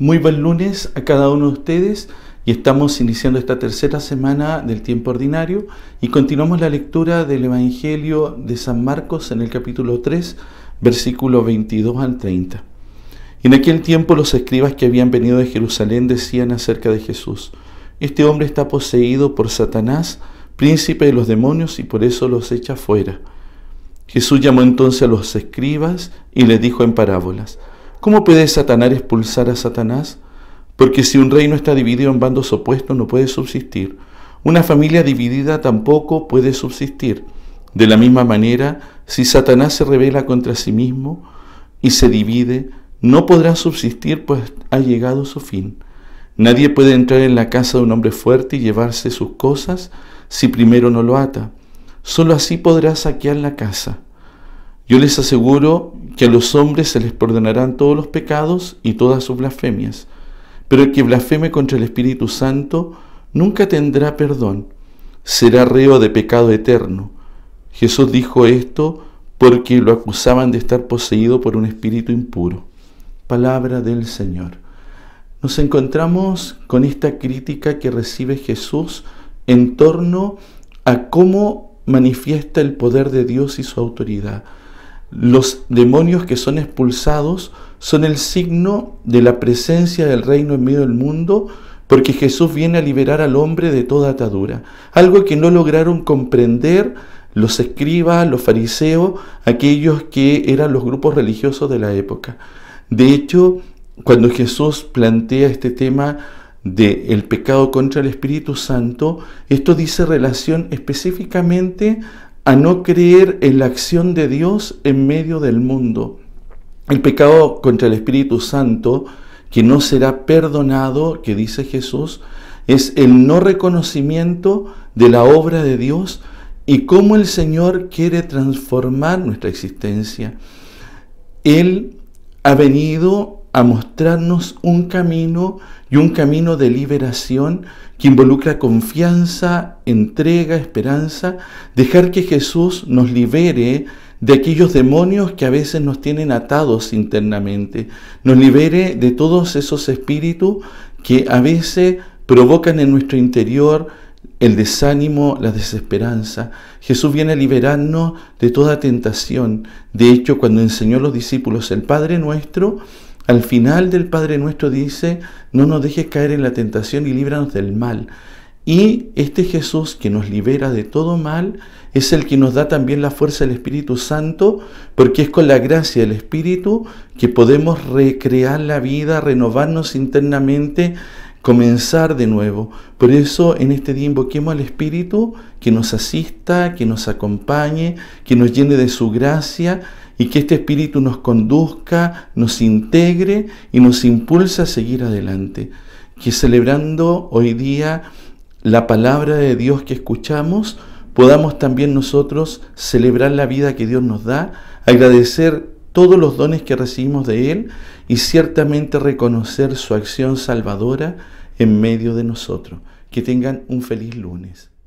Muy buen lunes a cada uno de ustedes y estamos iniciando esta tercera semana del tiempo ordinario y continuamos la lectura del Evangelio de San Marcos en el capítulo 3, versículo 22 al 30. En aquel tiempo los escribas que habían venido de Jerusalén decían acerca de Jesús, este hombre está poseído por Satanás, príncipe de los demonios, y por eso los echa fuera. Jesús llamó entonces a los escribas y les dijo en parábolas, ¿Cómo puede Satanás expulsar a Satanás? Porque si un reino está dividido en bandos opuestos no puede subsistir. Una familia dividida tampoco puede subsistir. De la misma manera, si Satanás se revela contra sí mismo y se divide, no podrá subsistir pues ha llegado su fin. Nadie puede entrar en la casa de un hombre fuerte y llevarse sus cosas si primero no lo ata. Solo así podrá saquear la casa. Yo les aseguro que a los hombres se les perdonarán todos los pecados y todas sus blasfemias, pero el que blasfeme contra el Espíritu Santo nunca tendrá perdón, será reo de pecado eterno. Jesús dijo esto porque lo acusaban de estar poseído por un espíritu impuro. Palabra del Señor. Nos encontramos con esta crítica que recibe Jesús en torno a cómo manifiesta el poder de Dios y su autoridad. Los demonios que son expulsados son el signo de la presencia del reino en medio del mundo, porque Jesús viene a liberar al hombre de toda atadura, algo que no lograron comprender los escribas, los fariseos, aquellos que eran los grupos religiosos de la época. De hecho, cuando Jesús plantea este tema del pecado contra el Espíritu Santo, esto dice relación específicamente a no creer en la acción de Dios en medio del mundo. El pecado contra el Espíritu Santo, que no será perdonado, que dice Jesús, es el no reconocimiento de la obra de Dios y cómo el Señor quiere transformar nuestra existencia. Él ha venido a mostrarnos un camino y un camino de liberación que involucra confianza, entrega, esperanza, dejar que Jesús nos libere de aquellos demonios que a veces nos tienen atados internamente, nos libere de todos esos espíritus que a veces provocan en nuestro interior el desánimo, la desesperanza. Jesús viene a liberarnos de toda tentación. De hecho, cuando enseñó a los discípulos el Padre nuestro, al final del Padre Nuestro dice, no nos dejes caer en la tentación y líbranos del mal. Y este Jesús que nos libera de todo mal es el que nos da también la fuerza del Espíritu Santo, porque es con la gracia del Espíritu que podemos recrear la vida, renovarnos internamente, comenzar de nuevo. Por eso en este día invoquemos al Espíritu que nos asista, que nos acompañe, que nos llene de su gracia y que este Espíritu nos conduzca, nos integre y nos impulse a seguir adelante. Que celebrando hoy día la palabra de Dios que escuchamos, podamos también nosotros celebrar la vida que Dios nos da, agradecer todos los dones que recibimos de Él y ciertamente reconocer su acción salvadora en medio de nosotros. Que tengan un feliz lunes.